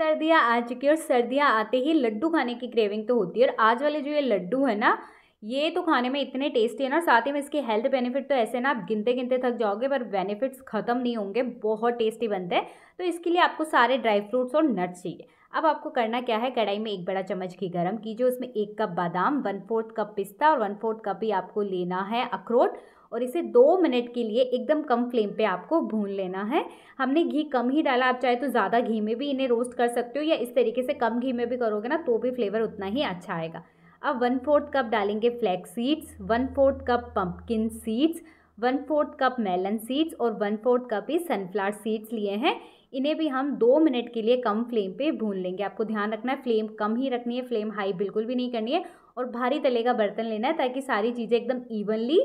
सर्दियाँ आ चुकी है और सर्दियाँ आते ही लड्डू खाने की क्रेविंग तो होती है और आज वाले जो ये लड्डू है ना ये तो खाने में इतने टेस्टी है ना साथ ही में इसके हेल्थ बेनिफिट तो ऐसे ना आप गिनते गिनते थक जाओगे पर बेनिफिट्स ख़त्म नहीं होंगे बहुत टेस्टी बनते हैं तो इसके लिए आपको सारे ड्राई फ्रूट्स और नट्स चाहिए अब आपको करना क्या है कढ़ाई में एक बड़ा चम्मच घी गरम कीजिए उसमें एक कप बादाम वन फोर्थ कप पिस्ता और वन फोर्थ कप ही आपको लेना है अखरोट और इसे दो मिनट के लिए एकदम कम फ्लेम पे आपको भून लेना है हमने घी कम ही डाला आप चाहे तो ज़्यादा घी में भी इन्हें रोस्ट कर सकते हो या इस तरीके से कम घी में भी करोगे ना तो भी फ्लेवर उतना ही अच्छा आएगा अब वन फोर्थ कप डालेंगे flax seeds one fourth cup pumpkin seeds one fourth cup melon seeds और वन फोर्थ कप ही सनफ्लावर सीड्स लिए हैं इन्हें भी हम दो मिनट के लिए कम फ्लेम पे भून लेंगे आपको ध्यान रखना है फ्लेम कम ही रखनी है फ्लेम हाई बिल्कुल भी नहीं करनी है और भारी तले का बर्तन लेना है ताकि सारी चीज़ें एकदम इवनली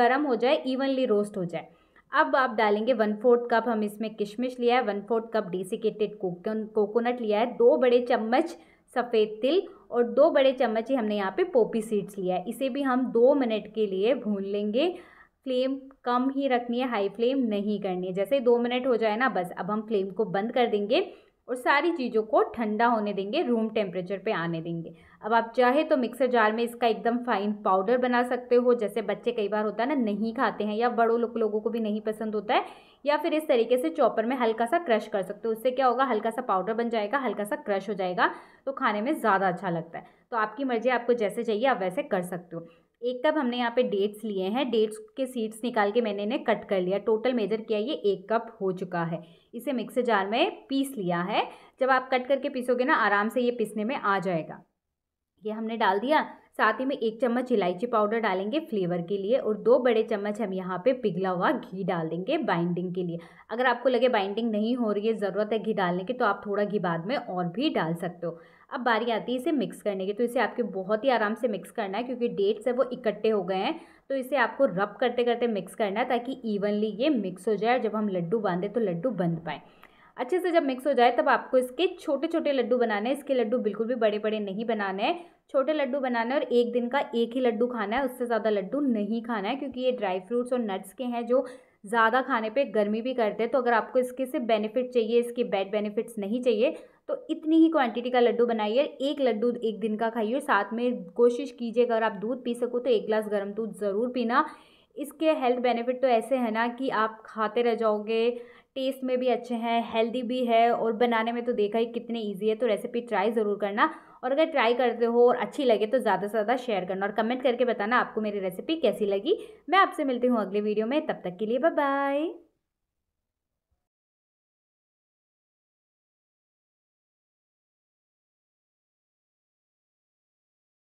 गर्म हो जाए इवनली रोस्ट हो जाए अब आप डालेंगे वन फोर्थ कप हम इसमें किशमिश लिया है one fourth cup desiccated coconut लिया है दो बड़े चम्मच सफ़ेद तिल और दो बड़े चम्मच ही हमने यहाँ पे पोपी सीड्स लिया है इसे भी हम दो मिनट के लिए भून लेंगे फ्लेम कम ही रखनी है हाई फ्लेम नहीं करनी है जैसे दो मिनट हो जाए ना बस अब हम फ्लेम को बंद कर देंगे और सारी चीज़ों को ठंडा होने देंगे रूम टेम्परेचर पे आने देंगे अब आप चाहे तो मिक्सर जार में इसका एकदम फाइन पाउडर बना सकते हो जैसे बच्चे कई बार होता है ना नहीं खाते हैं या बड़ों लोग लोगों को भी नहीं पसंद होता है या फिर इस तरीके से चॉपर में हल्का सा क्रश कर सकते हो उससे क्या होगा हल्का सा पाउडर बन जाएगा हल्का सा क्रश हो जाएगा तो खाने में ज़्यादा अच्छा लगता है तो आपकी मर्ज़ी आपको जैसे चाहिए आप वैसे कर सकते हो एक कप हमने यहाँ पे डेट्स लिए हैं डेट्स के सीड्स निकाल के मैंने इन्हें कट कर लिया टोटल मेजर किया ये एक कप हो चुका है इसे मिक्सर जार में पीस लिया है जब आप कट करके पीसोगे ना आराम से ये पीसने में आ जाएगा ये हमने डाल दिया साथ ही में एक चम्मच इलायची पाउडर डालेंगे फ्लेवर के लिए और दो बड़े चम्मच हम यहाँ पे पिघला हुआ घी डाल देंगे बाइंडिंग के लिए अगर आपको लगे बाइंडिंग नहीं हो रही है ज़रूरत है घी डालने की तो आप थोड़ा घी बाद में और भी डाल सकते हो अब बारी आती है इसे मिक्स करने की तो इसे आपके बहुत ही आराम से मिक्स करना है क्योंकि डेट्स है वो इकट्ठे हो गए हैं तो इसे आपको रब करते करते मिक्स करना है ताकि इवनली ये मिक्स हो जाए जब हम लड्डू बांधे तो लड्डू बन पाएँ अच्छे से जब मिक्स हो जाए तब आपको इसके छोटे छोटे लड्डू बनाने हैं इसके लड्डू बिल्कुल भी बड़े बड़े नहीं बनाने हैं छोटे लड्डू बनाने और एक दिन का एक ही लड्डू खाना है उससे ज़्यादा लड्डू नहीं खाना है क्योंकि ये ड्राई फ्रूट्स और नट्स के हैं जो ज़्यादा खाने पे गर्मी भी करते हैं तो अगर आपको इसके से बेनिफिट चाहिए इसके बैड बेनिफिट्स नहीं चाहिए तो इतनी ही क्वांटिटी का लड्डू बनाइए एक लड्डू एक दिन का खाइए साथ में कोशिश कीजिए अगर आप दूध पी सको तो एक गिलास गर्म दूध ज़रूर पीना इसके हेल्थ बेनिफिट तो ऐसे हैं ना कि आप खाते रह जाओगे टेस्ट में भी अच्छे हैं हेल्दी भी है और बनाने में तो देखा ही कितने ईजी है तो रेसिपी ट्राई ज़रूर करना और अगर ट्राई करते हो और अच्छी लगे तो ज़्यादा से ज़्यादा शेयर करना और कमेंट करके बताना आपको मेरी रेसिपी कैसी लगी मैं आपसे मिलती हूँ अगले वीडियो में तब तक के लिए बाय